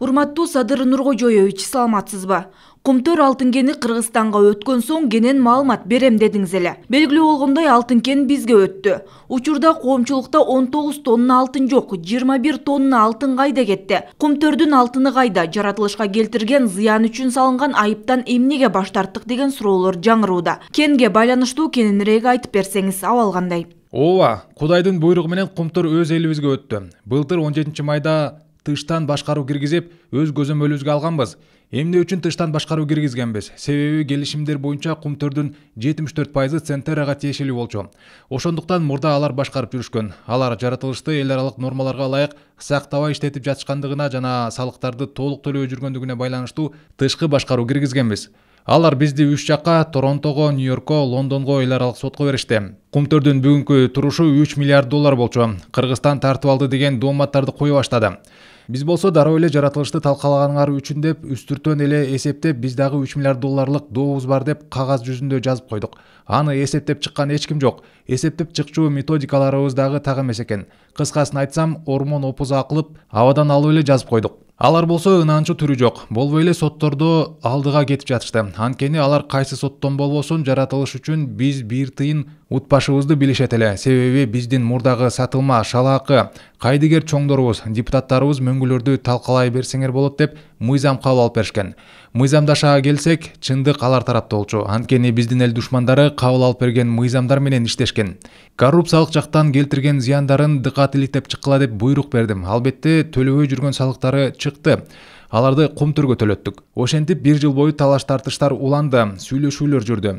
урматтуу садыр нургожоевич саламатсызбы кумтөр алтынкени кыргызстанга өткөн соң генен маалымат берем дедиңиз эле белгилүү болгондой алтынкен бизге өттү учурда коомчулукта 19 тонны тонна алтын жок 21 бир тонна алтын кайда кетти кумтөрдүн алтыны кайда жаратылышка келтирген зыян үчүн салынган айыптан эмнеге баш деген суроолор жаңырууда кенге байланыштуу кененирээк айтып берсеңиз абал кандай ооба кудайдын буйругу менен кумтөр өз элибизге өттү былтыр он майда тыштан башкаруу киргизип өз көзөмөлүбүзгө алганбыз эмне үчүн тыштан башкаруу киргизгенбиз себеби келишимдер боюнча кумтөрдүн жетимиш төрт пайызы центерага тиешелүү болчу ошондуктан мурда алар башкарып жүрүшкөн алар жаратылышты эл аралык нормаларга ылайык сактабай иштетип жатышкандыгына жана салыктарды толук төлөбөй жүргөндүгүнө байланыштуу тышкы башкаруу киргизгенбиз алар бизди үч жакка торонтого нью йоркко лондонго эл аралык сотко беришти кумтөрдүн бүгүнкү турушу үч миллиард доллар болчу кыргызстан тартып алды деген дооматтарды кое баштады биз болсо дароо эле жаратылышты талкалаганыңар үчүн деп үстүртөн эле эсептеп биз дагы үч миллиард долларлык дообуз бар деп кагаз жүзүндө жазып койдук аны эсептеп чыккан эч ким жок эсептеп чыкчу методикаларыбыз дагы так эмес экен кыскасын айтсам ормон опузаа кылып абадан алып эле жазып койдук алар болсо ынаанчу түрү жок болбой эле соттордо алдыга кетип жатышты анткени алар кайсы соттон болбосун жаратылыш үчүн биз бир тыйын утпашыбызды билишет эле себеби биздин мурдагы сатылма шалаакы кайдыгер чоңдорубуз депутаттарыбыз мөңгүлөрдү талкалай берсеңер болот деп мыйзам кабыл алып беришкен мыйзамдашага келсек чындык алар тарапта болчу анткени биздин эл душмандары қабыл алып берген мыйзамдар менен иштешкен коррупциялык жактан келтирген зыяндарын дыкат иликтеп чыккыла деп буйрук бердим албетте төлөбөй жүргөн салыктары чыкты аларды кумтөргө төлөттүк ошентип бир жыл бою талаш тартыштар уланды сүйлөшүүлөр жүрдү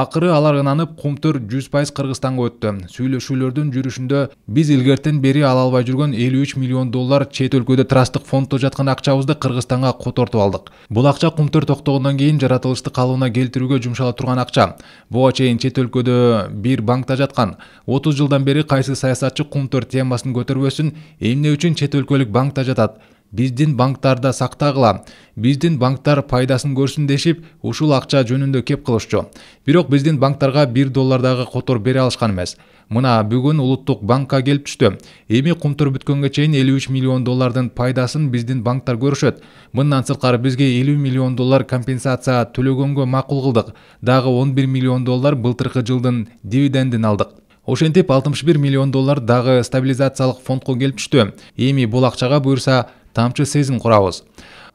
акыры алар ынанып кум кумтөр жүз пайыз кыргызстанга өттү сүйлөшүүлөрдүн жүрүшүндө биз илгертен бери ала албай жүргөн элүү үч миллион доллар чет өлкөдө трасттык фондто жаткан акчабызды кыргызстанга котортуп алдык бул акча кум төр токтогондон кийин жаратылышты калыбына келтирүүгө жумшала турган акча буга чейин чет өлкөдө бир банкта жаткан отуз жылдан бери кайсы саясатчы кум төр темасын көтөрбөсүн эмне үчүн чет өлкөлүк банкта жатат биздин банктарда сактагыла биздин банктар пайдасын көрсүн дешип ушул акча жөнүндө кеп кылышчу бирок биздин банктарга бир дагы котор бере алышкан эмес мына бүгүн улуттук банкка келип түштү эми кумтур бүткөнгө чейин элүү үч миллион доллардын пайдасын биздин банктар көрүшөт мындан сырткары бизге элүү миллион доллар компенсация төлөгөнгө макул кылдык дагы он бир миллион доллар былтыркы жылдын дивидендин алдык ошентип 61 миллион доллар дагы стабилизациялык фондко келип түштү эми бул акчага буюрса тамчы сезим курабыз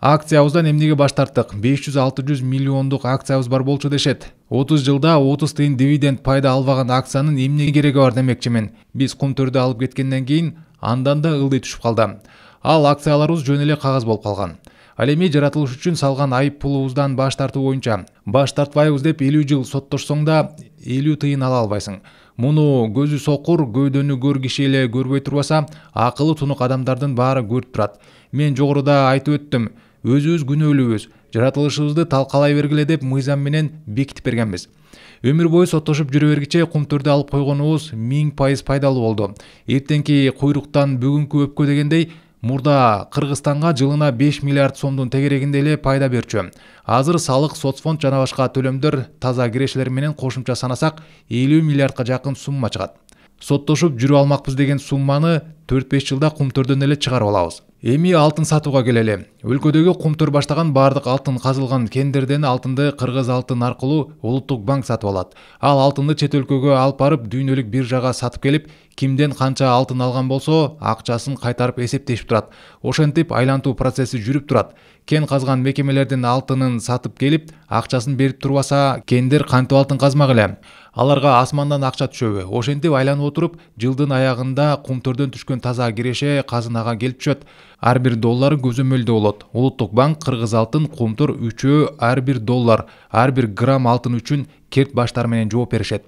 акциябыздан эмнеге баш тарттык беш жүз алты жүз миллиондук акциябыз бар болчу дешет отуз жылда отуз тыйын дивиденд пайда албаган акциянын эмне кереги бар демекчимин биз кумтөрдү алып кеткенден кийин андан да ылдый түшүп калды ал акцияларыбыз жөн эле кагаз болуп калган ал эми жаратылыш үчүн салган айып пулубуздан баш тартуу боюнча баш тартпайбыз деп элүү жыл соттошсоң да элүү тыйын ала албайсың муну көзү сокур көйдөнү көр киши эле көрбөй турбаса акылы тунук адамдардын баары көрүп турат мен жогоруда айтып өттүм өзүбүз күнөөлүүбүз жаратылышыбызды талкалай бергиле деп мыйзам менен бекитип бергенбиз өмүр бою соттошуп жүрө бергиче кум түрдө алып койгонубуз миң пайыз пайдалуу болду эртеңки куйруктан бүгүнкү өпкө дегендей мурда кыргызстанга жылына беш миллиард сомдун тегерегинде эле пайда берчү азыр салык соцфонд жана башка төлөмдөр таза кирешелер менен кошумча санасак элүү миллиардка жакын сумма чыгат соттошуп жүрө алмакпыз деген сумманы төрт беш жылда кумтөрдөн эле чыгарып алабыз эми алтын сатууга келели өлкөдөгү кумтөр баштаган баардык алтын казылган кендерден алтынды кыргыз алтын аркылуу улуттук банк сатып алат ал алтынды чет өлкөгө алып барып дүйнөлүк биржага сатып келип кимден канча алтын алган болсо акчасын кайтарып эсептешип турат ошентип айлантуу процесси жүрүп турат кен казган мекемелердин алтынын сатып келип акчасын берип турбаса кендер кантип алтын казмак эле аларга асмандан акча түшөбү ошентип айланып отуруп жылдын аягында кумтөрдөн түшкөн таза киреше казынага келип түшөт ар бир доллар көзөмөлдө болот улуттук банк кыргыз алтын кумтөр үчөө ар бир доллар ар бир грамм алтын үчүн керт баштар менен жооп беришет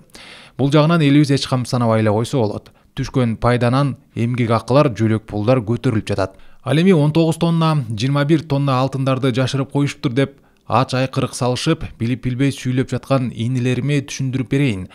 бул жагынан элибиз эч санабай эле койсо болот түшкөн пайданан эмгек акылар жөлөк пулдар көтөрүлүп жатат ал эми он тогуз тонна жыйырма бир тонна алтындарды жашырып коюшуптур деп ач айкырык салышып билип билбей сүйлөп жаткан инилериме түшүндүрүп берейин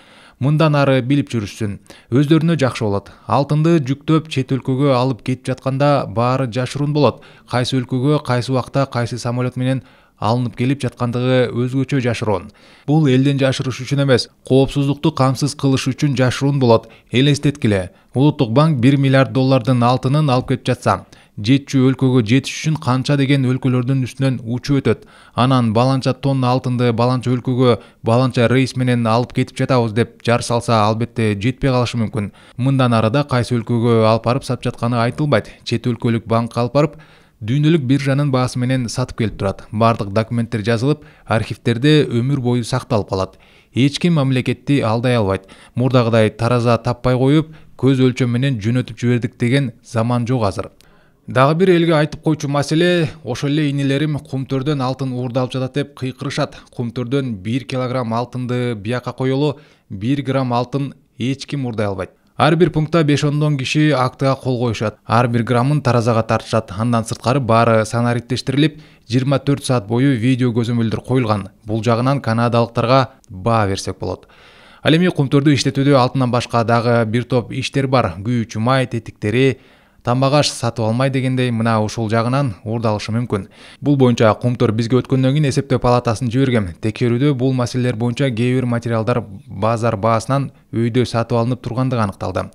мындан ары билип жүрүшсүн өздөрүнө жакшы болот алтынды жүктөп чет өлкөгө алып кетип жатканда баары жашыруун болот кайсы өлкөгө кайсы убакта кайсы самолет менен алынып келип жаткандыгы өзгөчө жашыруун бул элден жашырыш үчүн эмес коопсуздукту камсыз кылыш үчүн жашыруун болот элестеткиле улуттук банк бир миллиард доллардын алтынын алып кетип жатса жетчү өлкөгө жетиш үчүн канча деген өлкөлөрдүн үстүнөн учуп өтөт анан баланча тонна алтынды баланча өлкөгө баланча рейс менен алып кетип жатабыз деп жар салса албетте жетпей калышы мүмкүн мындан ары да кайсы өлкөгө алып барып сатып жатканы айтылбайт чет өлкөлүк банкка алып барып дүйнөлүк биржанын баасы менен сатып келип турат баардык документтер жазылып архивдерде өмүр бою сакталып калат эч ким мамлекетти алдай албайт мурдагыдай тараза таппай коюп көз өлчөм менен жөнөтүп жибердик деген заман жок азыр дагы бир элге айтып койчу маселе ошол эле инилерим кумтөрдөн алтын уурдалып жатат деп кыйкырышат кумтөрдөн бир килограмм алтынды бияка коелу бир грамм алтын эч ким уурдай албайт ар бир пунктта беш ондон киши актыга кол коюшат ар бир граммын таразага тартышат андан сырткары баары санариттештирилип жыйырма төрт саат бою видео көзөмөлдөр коюлган бул жагынан канадалыктарга баа берсек болот ал эми кумтөрдү иштетүүдө алтындан башка дагы бир топ иштер бар күйүүчү май тетиктери тамак аш сатып алмай дегендей мына ушул жагынан уурдалышы мүмкүн бул боюнча кумтөр бизге өткөндөн кийин эсептөө палатасын жибергем текшерүүдө бул маселелер боюнча кээ бир материалдар базар баасынан өйдө сатып алынып тургандыгы аныкталды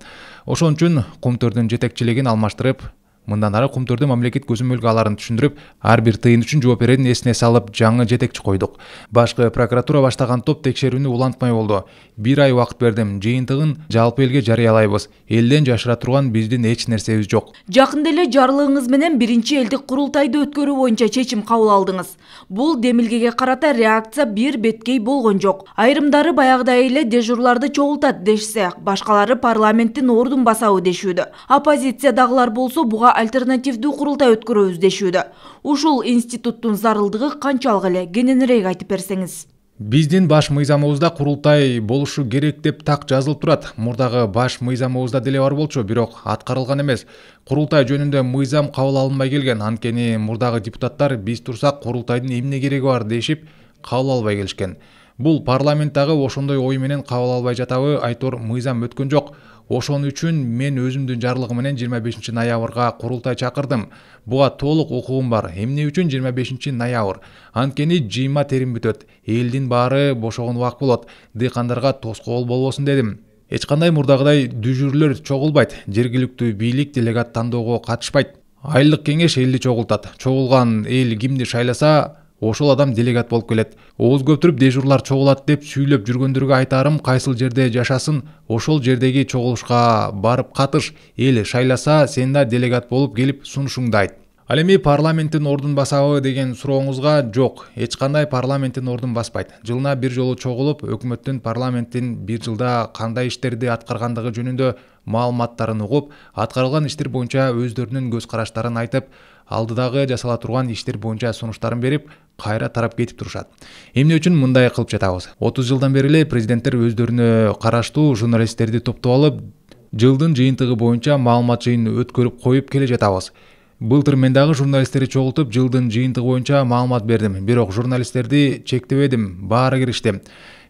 ошон үчүн кумтөрдүн жетекчилигин алмаштырып мындан ары кумтөрдө мамлекет көзөмөлгө үлгү аларын түшүндүрүп ар бир тыйын үчүн жооп берерин эсине салып жаңы жетекчи койдук башкы прокуратура баштаган топ текшерүүнү улантмай болду бир ай убакыт бердим жыйынтыгын жалпы элге жарыялайбыз элден жашыра турган биздин эч нерсебиз жок жакында эле жарлыгыңыз менен биринчи элдик курултайды өткөрүү боюнча чечим кабыл алдыңыз бул демилгеге карата реакция бир беткей болгон жок айрымдары баягыдай эле дежурларды чогултат дешсе башкалары парламенттин ордун басабы дешүүдө оппозициядагылар болсо буга альтернативді курултай өткөрөбүз дешүүдө ушул институттун зарылдығы канчалык эле кененирээк айтып берсеңіз. биздин баш мыйзамыбызда құрылтай болушу керек деп так жазылып турат Мұрдағы баш мыйзамыбызда деле бар болчу бірок атқарылған емес. Құрылтай жөнінде мыйзам кабыл алынбай келген анкені мұрдағы депутаттар біз турсак құрылтайдың эмне керегі бар дешип кабыл албай келишкен Бұл парламенттағы дагы ошондой ой менен кабыл албай жатабы айтор мыйзам өткен жоқ. ошон үчүн мен өзүмдүн жарлыгым менен жыйырма бешинчи ноябрга курултай чакырдым буга толук укугум бар эмне үчүн жыйырма бешинчи ноябрь анткени жыйма терим бүтөт элдин баары бошогон убак болот дыйкандарга тоскоол болбосун дедим эч кандай мурдагыдай дүжүрлөр чогулбайт жергиликтүү бийлик делегат тандоого катышпайт айылдык кеңеш элди чогултат чогулган эл кимди шайласа ошол адам делегат болуп келет ооз көптүрүп дежурлар чогулат деп сүйлөп жүргөндөргө айтарым кайсыл жерде жашасын ошол жердеги чогулушка барып катыш эл шайласа сен да делегат болуп келип сунушуңду айт ал эми парламенттин ордун басабы деген сурооңузга жок эч кандай парламенттин ордун баспайт жылына бир жолу чогулуп өкмөттүн парламенттин бир жылда кандай иштерди аткаргандыгы жөнүндө маалыматтарын угуп аткарылган иштер боюнча өздөрүнүн көз караштарын айтып алдыдагы жасала турган иштер боюнча сунуштарын берип кайра тарап кетип турушат эмне үчүн мындай кылып жатабыз отуз жылдан бери эле президенттер өздөрүнө караштуу журналисттерди топтоп алып жылдын жыйынтыгы боюнча маалымат жыйынын өткөрүп коюп келе жатабыз былтыр мен дагы журналисттерди чогултуп жылдын жыйынтыгы боюнча маалымат бердим бирок журналисттерди чектебедим баары киришти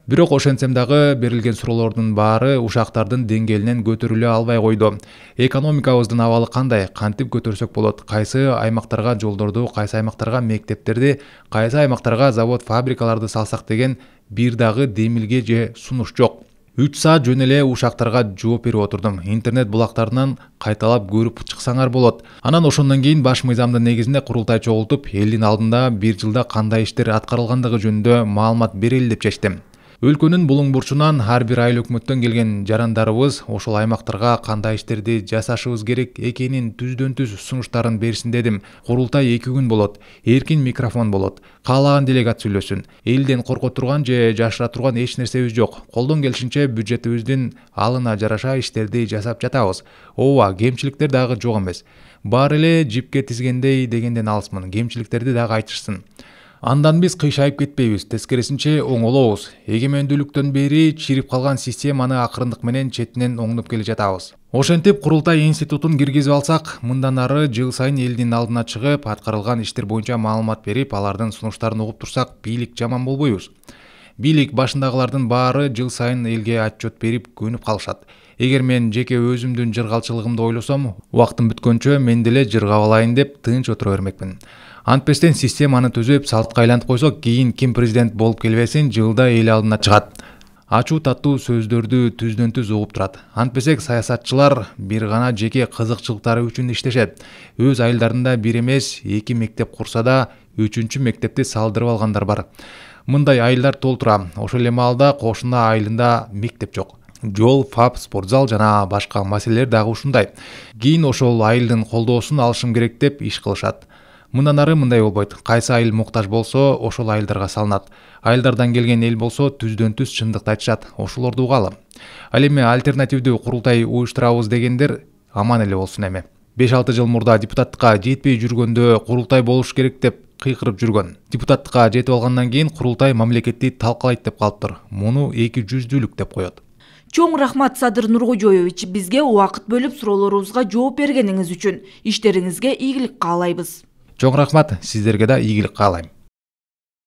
бирок ошентсем дагы берилген суроолордун баары ушактардын деңгээлинен көтөрүлө албай койду экономикабыздын абалы кандай кантип көтөрсөк болот кайсы аймактарга жолдорду кайсы аймактарга мектептерди кайсы аймактарга завод фабрикаларды салсак деген бир дагы демилге же сунуш жок 3 саат жөн эле ушактарга жооп берип отурдум интернет булактарынан кайталап көрүп чыксаңар болот анан ошондон кийин баш мыйзамдын негизинде курултай чогултуп элдин алдында бир жылда кандай иштер аткарылгандыгы жөнүндө маалымат берели деп чечтим өлкөнүн булуңбурчунан ар бир айыл өкмөттөн келген жарандарыбыз ошол аймактарга кандай иштерди жасашыбыз керек экенин түздөн түз сунуштарын берсин дедим курултай эки күн болот эркин микрофон болот каалаган делегат сүйлөсүн элден корко турган же жашыра турган эч нерсебиз жок колдон келишинче бюджетибиздин алына жараша иштерди жасап жатабыз ооба кемчиликтер дагы жок эмес баары эле жипке тизгендей дегенден алысмын кемчиликтерди дагы айтышсын андан биз кыйшайып кетпейбиз тескерисинче оңолобуз эгемендүүлүктөн бери чирип калган системаны акырындык менен четинен оңдоп келе жатабыз ошентип курултай институтун киргизип алсак мындан ары жыл сайын элдин алдына чыгып аткарылган иштер боюнча маалымат берип алардын сунуштарын угуп турсак бийлик жаман болбойбуз бийлик башындагылардын баары жыл сайын элге отчет берип көнүп калышат эгер мен жеке өзүмдүн жыргалчылыгымды ойлосом убактым бүткөнчө мен деле жыргап алайын деп тынч отура бермекмин антпестен системаны түзүп салтка айлантып койсок кийин ким президент болуп келбесин жылда эл алдына чыгат ачуу таттуу сөздөрдү түздөн түз угуп турат антпесек саясатчылар бир гана жеке кызыкчылыктары үчүн иштешет өз айылдарында бир эмес эки мектеп курса да үчүнчү мектепти салдырып алгандар бар мындай айылдар толтура ошол эле маалда кошуна айылында мектеп жок жол фап спорт зал жана башка маселелер дагы ушундай кийин ошол айылдын колдоосун алышым керек деп иш кылышат мындан ары мындай болбойт кайсы айыл муктаж болсо ошол айылдарга салынат айылдардан келген эл болсо түздөн түз чындыкты айтышат ошолорду угалы ал эми альтернативдүү курултай уюштурабыз дегендер аман эле болсун эми беш алты жыл мурда депутаттыкка жетпей жүргөндө курултай болуш керек деп кыйкырып жүргөн депутаттыкка жетип алгандан кийин курултай мамлекетти талкалайт деп калыптыр муну эки жүздүүлүк деп коет чоң рахмат садыр нуркожоевич бизге убакыт бөлүп суроолорубузга жооп бергениңиз үчүн иштериңизге ийгилик каалайбыз чоң рахмат сиздерге да ийгилик каалайм